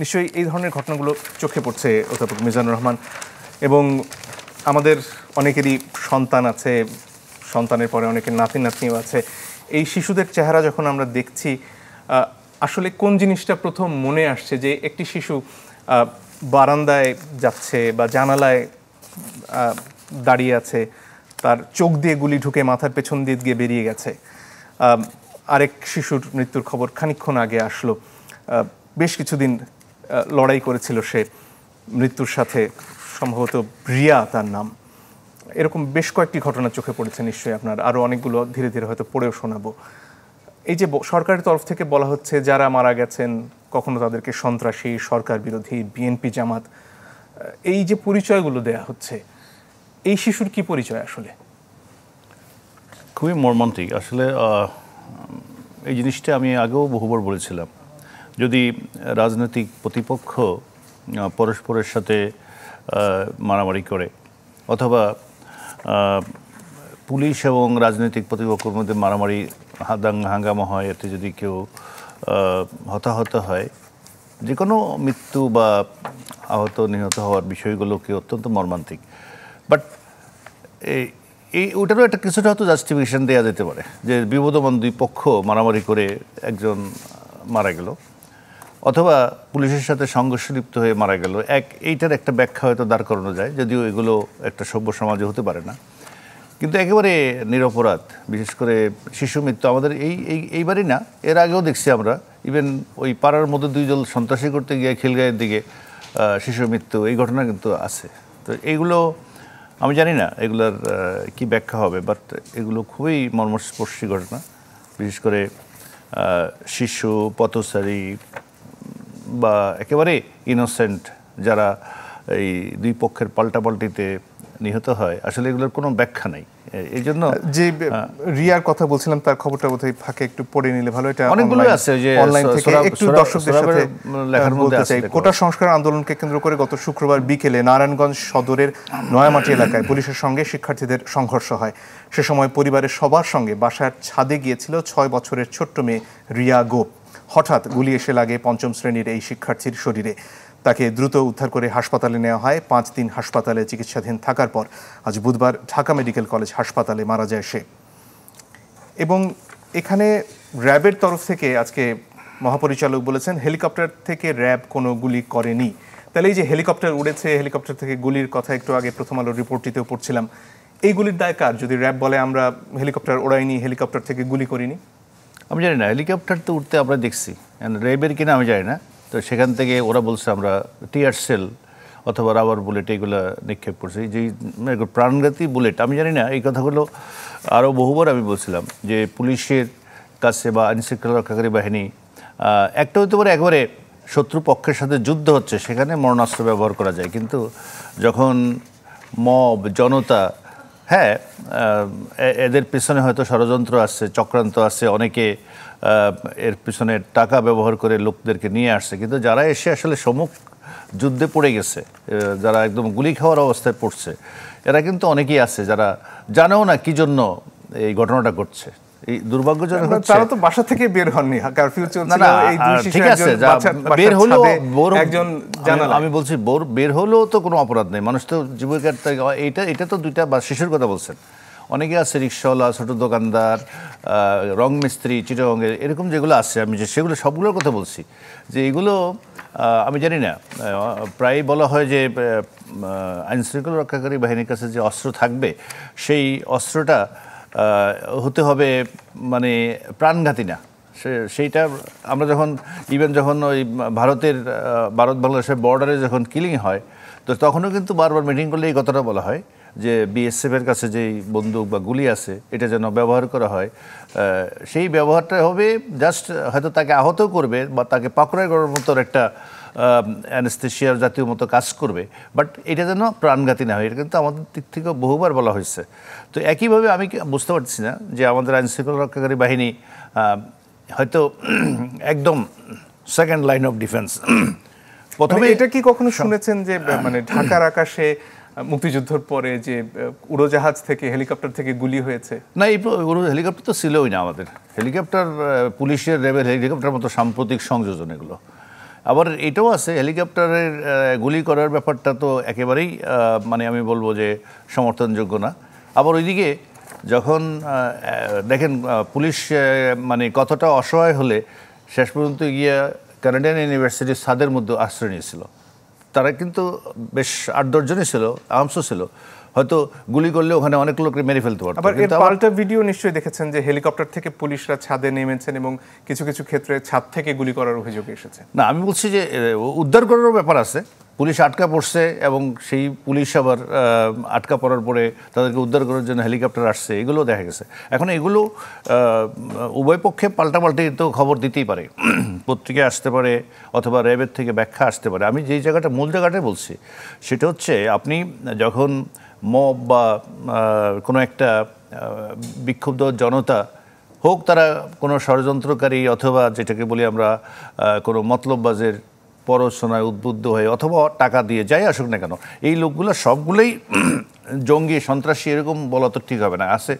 নিশ্চয়ই এই ধরনের ঘটনাগুলো চোখে পড়ছে অধ্যাপক মিজানুর রহমান এবং আমাদের অনেকেরই সন্তান আছে সন্তানের পরে অনেকের নাতি নাতনিও আছে এই শিশুদের চেহারা যখন আমরা দেখছি আসলে কোন জিনিসটা প্রথম মনে আসছে যে একটি শিশু বারান্দায় যাচ্ছে বা জানালায় দাঁড়িয়ে আছে তার চোখ দিয়ে গুলি ঢুকে মাথার পেছন দিয়ে গিয়ে বেরিয়ে গেছে আরেক শিশুর মৃত্যুর খবর খানিক্ষণ আগে আসলো বেশ কিছুদিন লড়াই করেছিল সে মৃত্যুর সাথে সম্ভবত রিয়া তার নাম এরকম বেশ কয়েকটি ঘটনা চোখে পড়েছে নিশ্চয়ই আপনার আরও অনেকগুলো ধীরে ধীরে হয়তো পড়েও শোনাবো এই যে সরকারের তরফ থেকে বলা হচ্ছে যারা মারা গেছেন কখনো তাদেরকে সন্ত্রাসী সরকার বিরোধী বিএনপি জামাত এই যে পরিচয়গুলো দেয়া হচ্ছে এই শিশুর কি পরিচয় আসলে খুবই মর্মান্তিক আসলে এই জিনিসটা আমি আগেও বহুবার বলেছিলাম যদি রাজনৈতিক প্রতিপক্ষ পরস্পরের সাথে মারামারি করে অথবা পুলিশ এবং রাজনৈতিক প্রতিপক্ষের মধ্যে মারামারি হাদাঙ্গা হাঙ্গামা হয় এতে যদি কেউ হতাহত হয় যে কোনো মৃত্যু বা আহত নিহত হওয়ার বিষয়গুলোকে অত্যন্ত মর্মান্তিক বাট এই ওটারও একটা কিছুটা হয়তো জাস্টিফিকেশান দেওয়া যেতে পারে যে বিবদমান দুই পক্ষ মারামারি করে একজন মারা গেল অথবা পুলিশের সাথে সংঘর্ষ লিপ্ত হয়ে মারা গেল এক এইটার একটা ব্যাখ্যা হয়তো দাঁড় করানো যায় যদিও এগুলো একটা সভ্য সমাজে হতে পারে না কিন্তু একেবারে নিরপরাধ বিশেষ করে শিশু মৃত্যু আমাদের এই এইবারই না এর আগেও দেখছি আমরা ইভেন ওই পাড়ার মধ্যে দুইজন সন্ত্রাসী করতে গিয়ে খিলগাঁয়ের দিকে শিশু মৃত্যু এই ঘটনা কিন্তু আছে তো এইগুলো আমি জানি না এগুলোর কি ব্যাখ্যা হবে বাট এগুলো খুবই মর্মস্পর্শী ঘটনা বিশেষ করে শিশু পথচারী বা একেবারে ইনোসেন্ট যারা এই দুই পক্ষের পাল্টাপাল্টিতে নিহত হয় আসলে এগুলোর কোনো ব্যাখ্যা নাই এই জন্য যে রিয়ার কথা বলছিলাম তার খবরটা বোধহয় ফাঁকে একটু পড়ে নিলে ভালো এটা অনেকগুলো আছে যে অনলাইন থেকে একটু দর্শকদের সাথে লেখার মধ্যে আছে কোটা সংস্কার আন্দোলনকে কেন্দ্র করে গত শুক্রবার বিকেলে নারায়ণগঞ্জ সদরের নয়ামাটি এলাকায় পুলিশের সঙ্গে শিক্ষার্থীদের সংঘর্ষ হয় সে সময় পরিবারের সবার সঙ্গে বাসার ছাদে গিয়েছিল ছয় বছরের ছোট্ট মেয়ে রিয়া গোপ হঠাৎ গুলি এসে লাগে পঞ্চম শ্রেণীর এই শিক্ষার্থীর শরীরে তাকে দ্রুত উদ্ধার করে হাসপাতালে নেওয়া হয় পাঁচ দিন হাসপাতালে চিকিৎসাধীন থাকার পর আজ বুধবার ঢাকা মেডিকেল কলেজ হাসপাতালে মারা যায় সে এবং এখানে র্যাবের তরফ থেকে আজকে মহাপরিচালক বলেছেন হেলিকপ্টার থেকে র্যাব কোনো গুলি করেনি তাহলে এই যে হেলিকপ্টার উড়েছে হেলিকপ্টার থেকে গুলির কথা একটু আগে প্রথম আলোর রিপোর্টটিতেও পড়ছিলাম এই গুলির দায় কার যদি র্যাব বলে আমরা হেলিকপ্টার ওড়াইনি হেলিকপ্টার থেকে গুলি করিনি আমি জানি না হেলিকপ্টার তো উঠতে আমরা দেখছি রেবের কিনা আমি জানি না তো সেখান থেকে ওরা বলছে আমরা টিয়ার সেল অথবা রাবার বুলেট এইগুলো নিক্ষেপ করছি যে প্রাণঘাতী বুলেট আমি জানি না এই কথাগুলো আরও বহুবার আমি বলছিলাম যে পুলিশের কাছে বা আইনশৃঙ্খলা রক্ষাকারী বাহিনী একটা হতে পারে একবারে শত্রুপক্ষের সাথে যুদ্ধ হচ্ছে সেখানে মরণাস্ত্র ব্যবহার করা যায় কিন্তু যখন মব জনতা হ্যাঁ এদের পিছনে হয়তো ষড়যন্ত্র আছে চক্রান্ত আছে অনেকে এর পিছনে টাকা ব্যবহার করে লোকদেরকে নিয়ে আসছে কিন্তু যারা এসে আসলে সমুখ যুদ্ধে পড়ে গেছে যারা একদম গুলি খাওয়ার অবস্থায় পড়ছে এরা কিন্তু অনেকেই আছে যারা জানেও না কি জন্য এই ঘটনাটা ঘটছে এই দুর্ভাগ্যজনক হচ্ছে তারা তো বাসা থেকে বের হননি কারফিউ চলছে এই ঠিক আছে বের হলো একজন জানাল আমি বলছি বোর বের হলো তো কোনো অপরাধ নেই মানুষ তো জীবিকার এটা এটা তো দুইটা শিশুর কথা বলছেন অনেকে আছে রিক্সাওয়ালা ছোটো দোকানদার রং মিস্ত্রি রঙের এরকম যেগুলো আছে আমি যে সেগুলো সবগুলোর কথা বলছি যে এগুলো আমি জানি না প্রায় বলা হয় যে আইনশৃঙ্খল রক্ষাকারী বাহিনীর কাছে যে অস্ত্র থাকবে সেই অস্ত্রটা হতে হবে মানে প্রাণঘাতী না সেইটা আমরা যখন ইভেন যখন ওই ভারতের ভারত বাংলাদেশের বর্ডারে যখন কিলিং হয় তো তখনও কিন্তু বারবার মিটিং করলে এই কথাটা বলা হয় যে বিএসএফের কাছে যেই বন্দুক বা গুলি আছে এটা যেন ব্যবহার করা হয় সেই ব্যবহারটা হবে জাস্ট হয়তো তাকে আহত করবে বা তাকে পাকড়ায় করার মতো একটা অ্যানেস্থেশিয়ার জাতীয় মতো কাজ করবে বাট এটা যেন প্রাণঘাতী না হয় এটা কিন্তু আমাদের দিক থেকে বহুবার বলা হয়েছে তো একইভাবে আমি বুঝতে পারছি না যে আমাদের আইনশৃঙ্খলা রক্ষাকারী বাহিনী হয়তো একদম সেকেন্ড লাইন অফ ডিফেন্স প্রথমে মানে এটা কি কখনো হ্যাঁ। শুনেছেন যে মানে ঢাকার আকাশে মুক্তিযুদ্ধর পরে যে উড়োজাহাজ থেকে হেলিকপ্টার থেকে গুলি হয়েছে না এই হেলিকপ্টার তো ছিলই না আমাদের হেলিকপ্টার পুলিশের রেবের হেলিকপ্টার মতো সাম্প্রতিক সংযোজন এগুলো আবার এটাও আছে হেলিকপ্টারের গুলি করার ব্যাপারটা তো একেবারেই মানে আমি বলবো যে সমর্থনযোগ্য না আবার ওইদিকে যখন দেখেন পুলিশ মানে কতটা অসহায় হলে শেষ পর্যন্ত গিয়ে কানাডিয়ান ইউনিভার্সিটির সাদের মধ্যে আশ্রয় নিয়েছিল তারা কিন্তু বেশ আট দশজনই ছিল আর্মসও ছিল হয়তো গুলি করলে ওখানে অনেক লোককে মেরে ফেলতে পারতো আবার এর পাল্টা ভিডিও নিশ্চয়ই দেখেছেন যে হেলিকপ্টার থেকে পুলিশরা ছাদে নেমেছেন এবং কিছু কিছু ক্ষেত্রে ছাদ থেকে গুলি করার অভিযোগ এসেছে না আমি বলছি যে উদ্ধার করারও ব্যাপার আছে পুলিশ আটকা পড়ছে এবং সেই পুলিশ আবার আটকা পড়ার পরে তাদেরকে উদ্ধার করার জন্য হেলিকপ্টার আসছে এগুলো দেখা গেছে এখন এগুলো উভয় পক্ষে পাল্টাপাল্টি তো খবর দিতেই পারে পত্রিকায় আসতে পারে অথবা র্যাবের থেকে ব্যাখ্যা আসতে পারে আমি যেই জায়গাটা মূল জায়গাটাই বলছি সেটা হচ্ছে আপনি যখন মব বা কোনো একটা বিক্ষুব্ধ জনতা হোক তারা কোনো ষড়যন্ত্রকারী অথবা যেটাকে বলি আমরা কোনো মতলববাজের পড়াশোনায় উদ্বুদ্ধ হয়ে অথবা টাকা দিয়ে যাই আসুক না কেন এই লোকগুলো সবগুলোই জঙ্গি সন্ত্রাসী এরকম বলা তো ঠিক হবে না আছে